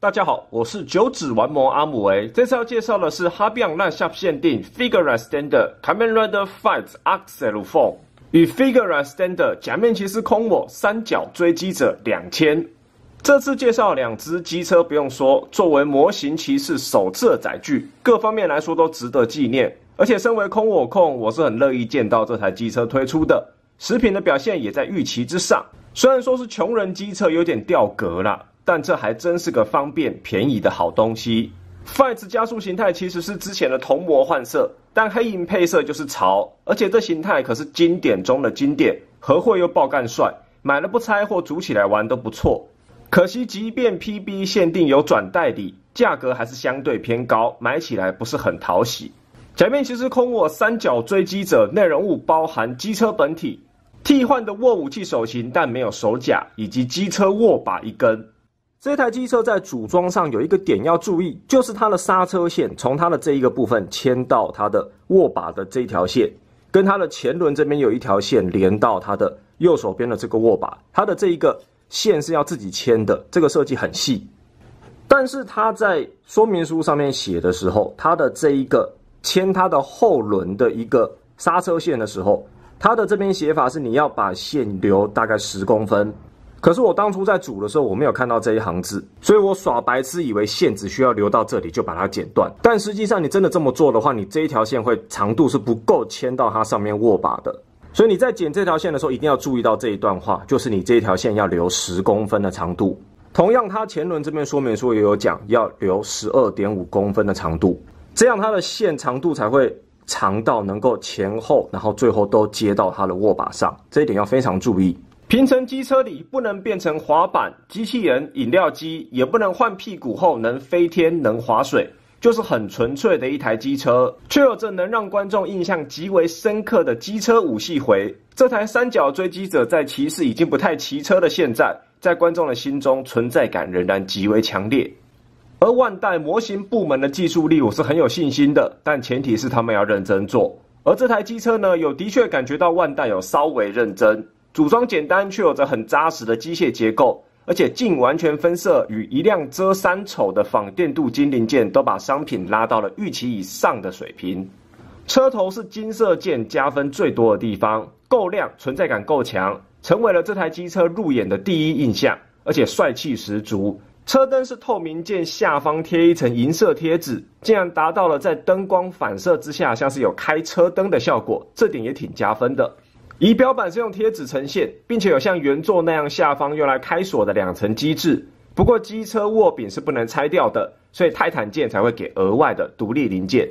大家好，我是九指玩魔阿姆维。这次要介绍的是哈比昂烂下限定 Figure Stand d Kamen Rider Fight Axel f o r 与 Figure Stand d 假面骑士空我三角追击者两千。这次介绍两只机车，不用说，作为模型骑士首次载具，各方面来说都值得纪念。而且身为空我控，我是很乐意见到这台机车推出的。食品的表现也在预期之上，虽然说是穷人机车，有点掉格了。但这还真是个方便便宜的好东西。Fights 加速形态其实是之前的铜模换色，但黑银配色就是潮，而且这形态可是经典中的经典，合货又爆干帅，买了不拆或组起来玩都不错。可惜即便 PB 限定有转代理，价格还是相对偏高，买起来不是很讨喜。假面骑士空我三角追击者内容物包含机车本体，替换的握武器手型，但没有手甲以及机车握把一根。这台机车在组装上有一个点要注意，就是它的刹车线从它的这一个部分牵到它的握把的这条线，跟它的前轮这边有一条线连到它的右手边的这个握把，它的这一个线是要自己牵的，这个设计很细。但是它在说明书上面写的时候，它的这一个牵它的后轮的一个刹车线的时候，它的这边写法是你要把线留大概十公分。可是我当初在煮的时候，我没有看到这一行字，所以我耍白痴，以为线只需要留到这里就把它剪断。但实际上，你真的这么做的话，你这一条线会长度是不够牵到它上面握把的。所以你在剪这条线的时候，一定要注意到这一段话，就是你这一条线要留十公分的长度。同样，它前轮这边说明书也有讲，要留十二点五公分的长度，这样它的线长度才会长到能够前后，然后最后都接到它的握把上。这一点要非常注意。平常机车里不能变成滑板、机器人、饮料机，也不能换屁股后能飞天、能划水，就是很纯粹的一台机车，却有着能让观众印象极为深刻的机车武器。回。这台三角追击者在骑士已经不太骑车的现在，在观众的心中存在感仍然极为强烈。而万代模型部门的技术力，我是很有信心的，但前提是他们要认真做。而这台机车呢，有的确感觉到万代有稍微认真。组装简单，却有着很扎实的机械结构，而且镜完全分色，与一辆遮三丑的仿电镀金零件都把商品拉到了预期以上的水平。车头是金色件加分最多的地方，够亮，存在感够强，成为了这台机车入眼的第一印象，而且帅气十足。车灯是透明件，下方贴一层银色贴纸，竟然达到了在灯光反射之下像是有开车灯的效果，这点也挺加分的。仪表板是用贴纸呈现，并且有像原作那样下方用来开锁的两层机制。不过机车握柄是不能拆掉的，所以泰坦件才会给额外的独立零件。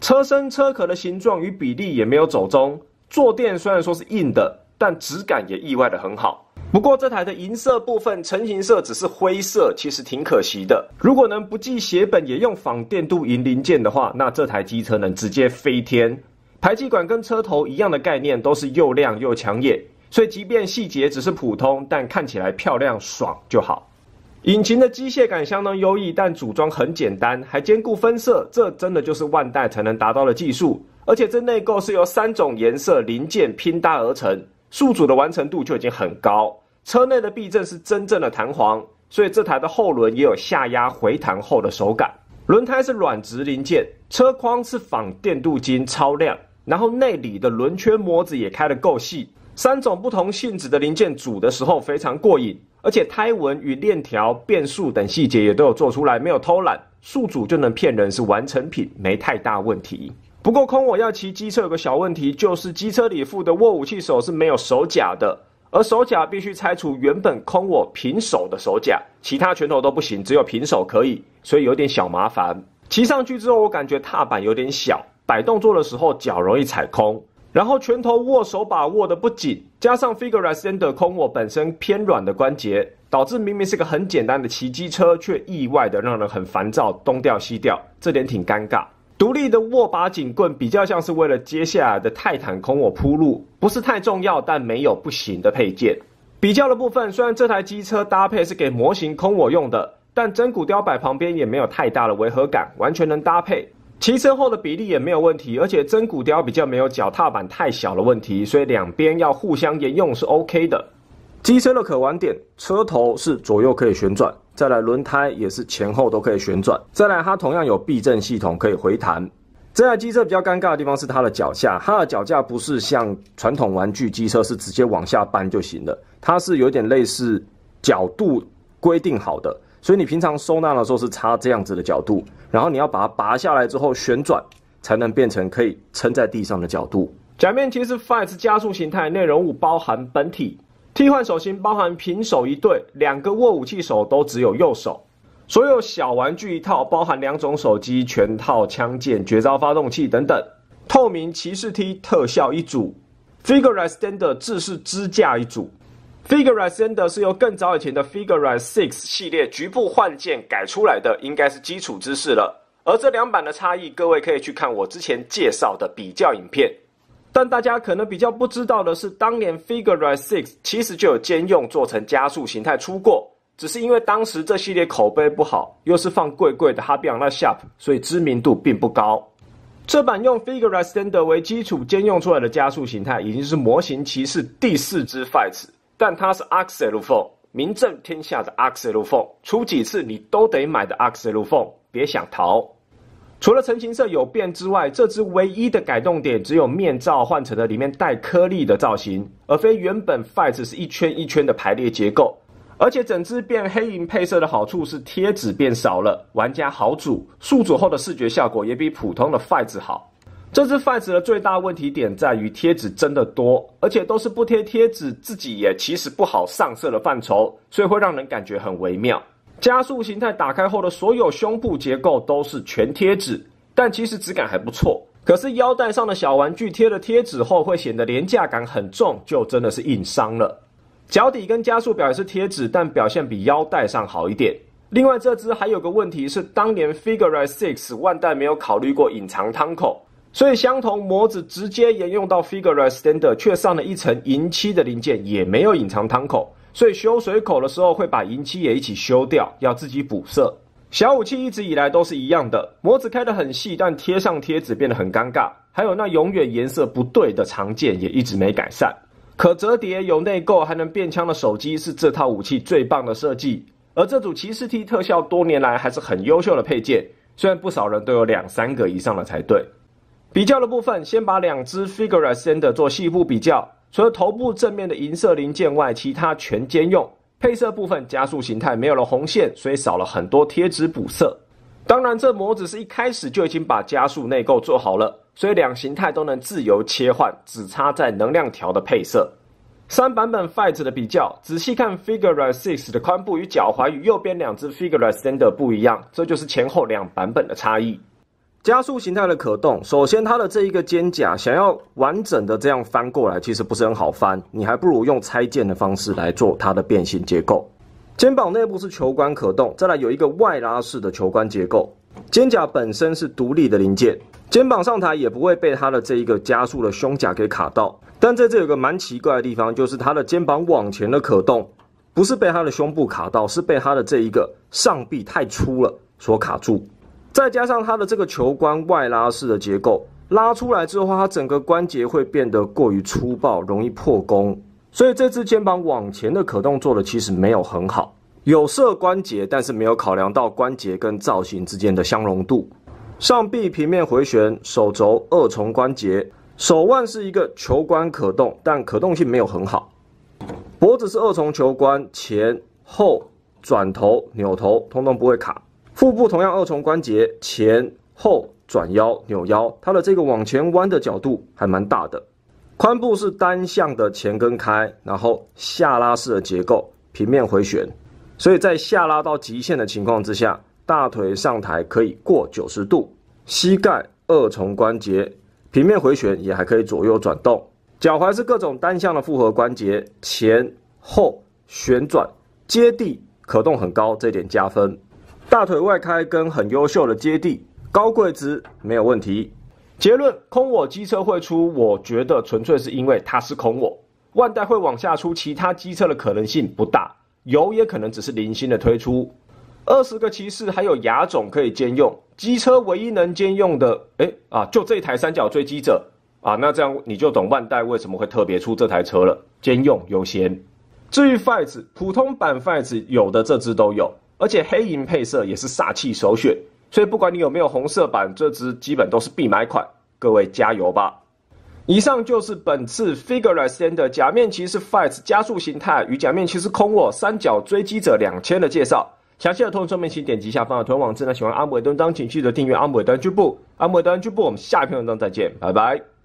车身车壳的形状与比例也没有走中。坐垫虽然说是硬的，但质感也意外的很好。不过这台的银色部分成型色只是灰色，其实挺可惜的。如果能不计血本也用仿电镀银零件的话，那这台机车能直接飞天。排气管跟车头一样的概念，都是又亮又抢眼，所以即便细节只是普通，但看起来漂亮爽就好。引擎的机械感相当优异，但组装很简单，还兼顾分色，这真的就是万代才能达到的技术。而且这内构是由三种颜色零件拼搭而成，数组的完成度就已经很高。车内的避震是真正的弹簧，所以这台的后轮也有下压回弹后的手感。轮胎是软质零件，车框是仿电镀金超亮。然后内里的轮圈模子也开得够细，三种不同性质的零件组的时候非常过瘾，而且胎纹与链条、变速等细节也都有做出来，没有偷懒，数组就能骗人是完成品，没太大问题。不过空我要骑机车有个小问题，就是机车里附的握武器手是没有手甲的，而手甲必须拆除原本空我平手的手甲，其他拳头都不行，只有平手可以，所以有点小麻烦。骑上去之后，我感觉踏板有点小。摆动作的时候脚容易踩空，然后拳头握手把握得不紧，加上 figure stander 空我本身偏软的关节，导致明明是个很简单的骑机车，却意外的让人很烦躁，东掉西掉，这点挺尴尬。独立的握把警棍比较像是为了接下来的泰坦空我铺路，不是太重要，但没有不行的配件。比较的部分，虽然这台机车搭配是给模型空我用的，但真骨雕摆旁边也没有太大的违和感，完全能搭配。机车后的比例也没有问题，而且真骨雕比较没有脚踏板太小的问题，所以两边要互相沿用是 OK 的。机车的可玩点，车头是左右可以旋转，再来轮胎也是前后都可以旋转，再来它同样有避震系统可以回弹。这台机车比较尴尬的地方是它的脚下，它的脚架不是像传统玩具机车是直接往下扳就行了，它是有点类似角度规定好的。所以你平常收纳的时候是插这样子的角度，然后你要把它拔下来之后旋转，才能变成可以撑在地上的角度。假面骑士 Fights 加速形态内容物包含本体、替换手型包含平手一对，两个握武器手都只有右手。所有小玩具一套包含两种手机、全套枪剑、绝招发动器等等。透明骑士 T 特效一组，Figure Stand 自立支架一组。Figure s e n d e r 是由更早以前的 Figure Six 系列局部换件改出来的，应该是基础知识了。而这两版的差异，各位可以去看我之前介绍的比较影片。但大家可能比较不知道的是，当年 Figure Six 其实就有兼用做成加速形态出过，只是因为当时这系列口碑不好，又是放贵贵的哈比昂纳 Shop，所以知名度并不高。这版用 Figure s e n d e r 为基础兼用出来的加速形态，已经是模型骑士第四只 f i g h t s 但它是 Axle o 名震天下的 Axle o 出几次你都得买的 Axle o 别想逃。除了成型色有变之外，这只唯一的改动点只有面罩换成了里面带颗粒的造型，而非原本 f i g h t 是一圈一圈的排列结构。而且整只变黑银配色的好处是贴纸变少了，玩家好组，数组后的视觉效果也比普通的 f i g h t 好。这只 fans 的最大问题点在于贴纸真的多，而且都是不贴贴纸自己也其实不好上色的范畴，所以会让人感觉很微妙。加速形态打开后的所有胸部结构都是全贴纸，但其实质感还不错。可是腰带上的小玩具贴了贴纸后会显得廉价感很重，就真的是硬伤了。脚底跟加速表也是贴纸，但表现比腰带上好一点。另外这只还有个问题是，当年 figure six 万代没有考虑过隐藏汤口。所以相同模子直接沿用到 Figure Standard，却上了一层银漆的零件，也没有隐藏汤口，所以修水口的时候会把银漆也一起修掉，要自己补色。小武器一直以来都是一样的，模子开得很细，但贴上贴纸变得很尴尬。还有那永远颜色不对的长剑也一直没改善。可折叠、有内构、还能变枪的手机是这套武器最棒的设计。而这组骑士 T 特效多年来还是很优秀的配件，虽然不少人都有两三个以上的才对。比较的部分，先把两只 Figure s e r 做细部比较，除了头部正面的银色零件外，其他全兼用。配色部分，加速形态没有了红线，所以少了很多贴纸补色。当然，这模子是一开始就已经把加速内构做好了，所以两形态都能自由切换，只差在能量条的配色。三版本 f i g h t e 的比较，仔细看 Figure Six 的髋部与脚踝与右边两只 Figure s e a n d e r 不一样，这就是前后两版本的差异。加速形态的可动，首先它的这一个肩甲想要完整的这样翻过来，其实不是很好翻，你还不如用拆件的方式来做它的变形结构。肩膀内部是球关可动，再来有一个外拉式的球关结构。肩甲本身是独立的零件，肩膀上抬也不会被它的这一个加速的胸甲给卡到。但在这有个蛮奇怪的地方，就是它的肩膀往前的可动，不是被它的胸部卡到，是被它的这一个上臂太粗了所卡住。再加上它的这个球关外拉式的结构，拉出来之后它整个关节会变得过于粗暴，容易破功。所以这只肩膀往前的可动做的其实没有很好，有色关节，但是没有考量到关节跟造型之间的相容度。上臂平面回旋，手肘二重关节，手腕是一个球关可动，但可动性没有很好。脖子是二重球关，前后转头、扭头，通通不会卡。腹部同样二重关节前后转腰扭腰，它的这个往前弯的角度还蛮大的。髋部是单向的前跟开，然后下拉式的结构，平面回旋，所以在下拉到极限的情况之下，大腿上抬可以过九十度，膝盖二重关节平面回旋也还可以左右转动。脚踝是各种单向的复合关节前后旋转，接地可动很高，这点加分。大腿外开跟很优秀的接地，高贵值没有问题。结论：空我机车会出，我觉得纯粹是因为它是空我。万代会往下出其他机车的可能性不大，有也可能只是零星的推出。二十个骑士还有牙种可以兼用，机车唯一能兼用的，哎啊，就这台三角追击者啊，那这样你就懂万代为什么会特别出这台车了，兼用优先。至于 Fight，普通版 Fight 有的这只都有。而且黑银配色也是煞气首选，所以不管你有没有红色版，这只基本都是必买款。各位加油吧！以上就是本次 Figure e s g h t 的假面骑士 Fight 加速形态与假面骑士空我三角追击者两千的介绍。详细的同文说明，请点击下方的图文网址。喜欢阿伟的登章，请记得订阅阿姆伟登俱乐部。阿姆伟登俱乐部，我们下一篇文章再见，拜拜。